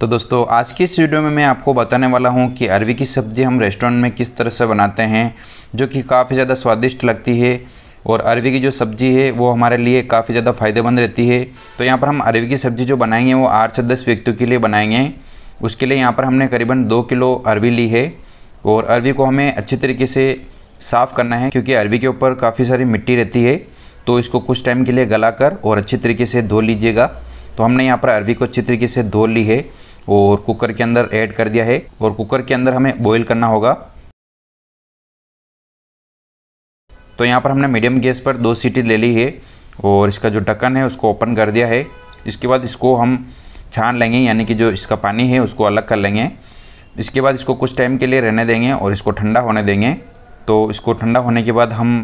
तो दोस्तों आज की इस वीडियो में मैं आपको बताने वाला हूँ कि अरवी की सब्ज़ी हम रेस्टोरेंट में किस तरह से बनाते हैं जो कि काफ़ी ज़्यादा स्वादिष्ट लगती है और अरवी की जो सब्ज़ी है वो हमारे लिए काफ़ी ज़्यादा फ़ायदेमंद रहती है तो यहाँ पर हम अरवी की सब्ज़ी जो बनाएंगे वो आठ से दस व्यक्तियों के लिए बनाएंगे उसके लिए यहाँ पर हमने करीबन दो किलो अरवी ली है और अरवी को हमें अच्छे तरीके से साफ़ करना है क्योंकि अरवी के ऊपर काफ़ी सारी मिट्टी रहती है तो इसको कुछ टाइम के लिए गला कर और अच्छे तरीके से धो लीजिएगा तो हमने यहाँ पर अरवी को अच्छे तरीके से धो ली है और कुकर के अंदर ऐड कर दिया है और कुकर के अंदर हमें बॉईल करना होगा तो यहाँ पर हमने मीडियम गैस पर दो सीटी ले ली है और इसका जो ढक्कन है उसको ओपन कर दिया है इसके बाद इसको हम छान लेंगे यानी कि जो इसका पानी है उसको अलग कर लेंगे इसके बाद इसको कुछ टाइम के लिए रहने देंगे और इसको ठंडा होने देंगे तो इसको ठंडा होने के बाद हम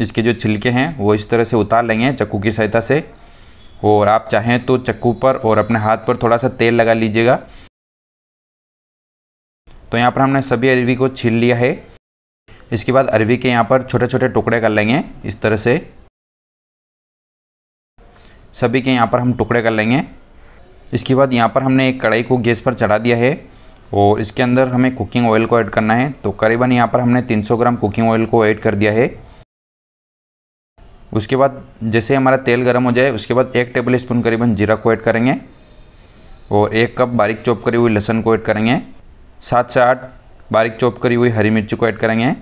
इसके जो छिलके हैं वो इस तरह से उतार लेंगे चक्कू की सहायता से और आप चाहें तो चक्कू पर और अपने हाथ पर थोड़ा सा तेल लगा लीजिएगा तो यहाँ पर हमने सभी अरवी को छील लिया है इसके बाद अरवी के यहाँ पर छोटे छोटे टुकड़े कर लेंगे इस तरह से सभी के यहाँ पर हम टुकड़े कर लेंगे इसके बाद यहाँ पर हमने एक कढ़ाई को गैस पर चढ़ा दिया है और इसके अंदर हमें कुकिंग ऑयल को ऐड करना है तो करीबन यहाँ पर हमने 300 ग्राम कुकिंग ऑयल को ऐड कर दिया है उसके बाद जैसे हमारा तेल गर्म हो जाए उसके बाद एक टेबल स्पून करीबन जीरा को ऐड करेंगे और एक कप बारीक चॉप करी हुई लहसन को ऐड करेंगे सात से आठ बारीक चॉप करी हुई हरी मिर्च को ऐड करेंगे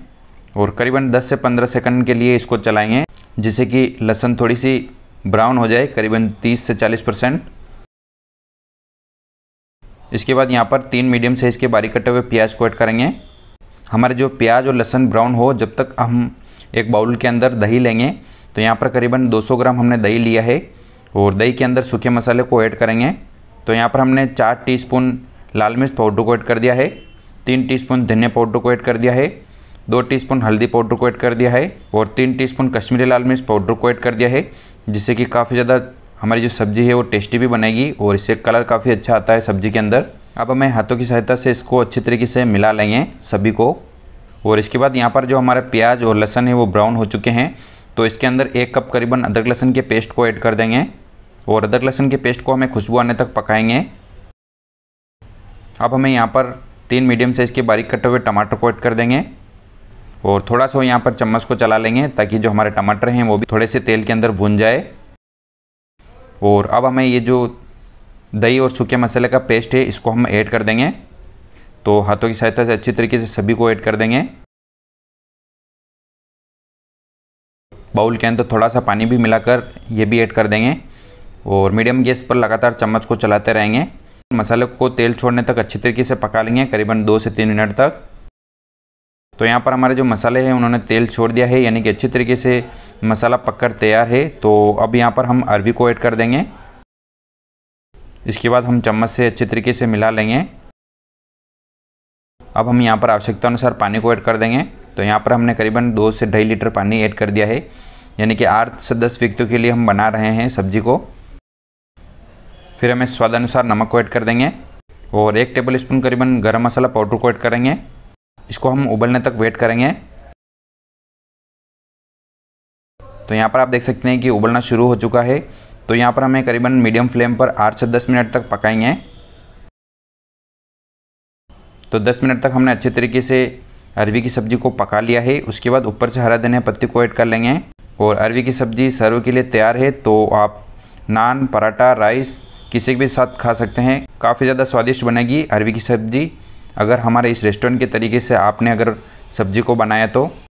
और करीबन 10 से 15 सेकंड के लिए इसको चलाएंगे जिससे कि लहसन थोड़ी सी ब्राउन हो जाए करीबन 30 से 40 परसेंट इसके बाद यहाँ पर तीन मीडियम साइज़ के बारीक कटे हुए प्याज को ऐड करेंगे हमारे जो प्याज और लहसन ब्राउन हो जब तक हम एक बाउल के अंदर दही लेंगे तो यहाँ पर करीबन 200 ग्राम हमने दही लिया है और दही के अंदर सूखे मसाले को ऐड करेंगे तो यहाँ पर हमने चार टीस्पून लाल मिर्च पाउडर को ऐड कर दिया है तीन टीस्पून धनिया पाउडर को ऐड कर दिया है दो टीस्पून हल्दी पाउडर को ऐड कर दिया है और तीन टीस्पून कश्मीरी लाल मिर्च पाउडर को ऐड कर दिया है जिससे कि काफ़ी ज़्यादा हमारी जो सब्ज़ी है वो टेस्टी भी बनेगी और इससे कलर काफ़ी अच्छा आता है सब्ज़ी के अंदर अब हमें हाथों की सहायता से इसको अच्छे तरीके से मिला लेंगे सभी को और इसके बाद यहाँ पर जो हमारा प्याज और लहसन है वो ब्राउन हो चुके हैं तो इसके अंदर एक कप करीबन अदरक लहसुन के पेस्ट को ऐड कर देंगे और अदरक लहसुन के पेस्ट को हमें खुशबू आने तक पकाएंगे अब हमें यहाँ पर तीन मीडियम साइज़ के बारीक कटे हुए टमाटर को ऐड कर देंगे और थोड़ा सा यहाँ पर चम्मच को चला लेंगे ताकि जो हमारे टमाटर हैं वो भी थोड़े से तेल के अंदर भून जाए और अब हमें ये जो दही और सूखे मसाले का पेस्ट है इसको हम ऐड कर देंगे तो हाथों की सहायता से अच्छी तरीके से सभी को ऐड कर देंगे बाउल के तो थोड़ा सा पानी भी मिलाकर ये भी ऐड कर देंगे और मीडियम गैस पर लगातार चम्मच को चलाते रहेंगे मसाले को तेल छोड़ने तक अच्छी तरीके से पका लेंगे करीबन दो से तीन मिनट तक तो यहाँ पर हमारे जो मसाले हैं उन्होंने तेल छोड़ दिया है यानी कि अच्छी तरीके से मसाला पककर तैयार है तो अब यहाँ पर हम अरवी को ऐड कर देंगे इसके बाद हम चम्मच से अच्छे तरीके से मिला लेंगे अब हम यहाँ पर आवश्यकता अनुसार पानी को ऐड कर देंगे तो यहाँ पर हमने करीबन दो से ढाई लीटर पानी ऐड कर दिया है यानी कि आठ से दस व्यक्तियों के लिए हम बना रहे हैं सब्जी को फिर हमें स्वादानुसार नमक को ऐड कर देंगे और एक टेबल स्पून करीबन गर्म मसाला पाउडर को ऐड करेंगे इसको हम उबलने तक वेट करेंगे तो यहाँ पर आप देख सकते हैं कि उबलना शुरू हो चुका है तो यहाँ पर हमें करीबन मीडियम फ्लेम पर आठ से दस मिनट तक पकाएंगे तो 10 मिनट तक हमने अच्छे तरीके से अरवी की सब्जी को पका लिया है उसके बाद ऊपर से हरा धनिया पत्ती को ऐड कर लेंगे और अरवी की सब्जी सर्व के लिए तैयार है तो आप नान पराठा राइस किसी के भी साथ खा सकते हैं काफ़ी ज़्यादा स्वादिष्ट बनेगी अरवी की सब्ज़ी अगर हमारे इस रेस्टोरेंट के तरीके से आपने अगर सब्ज़ी को बनाया तो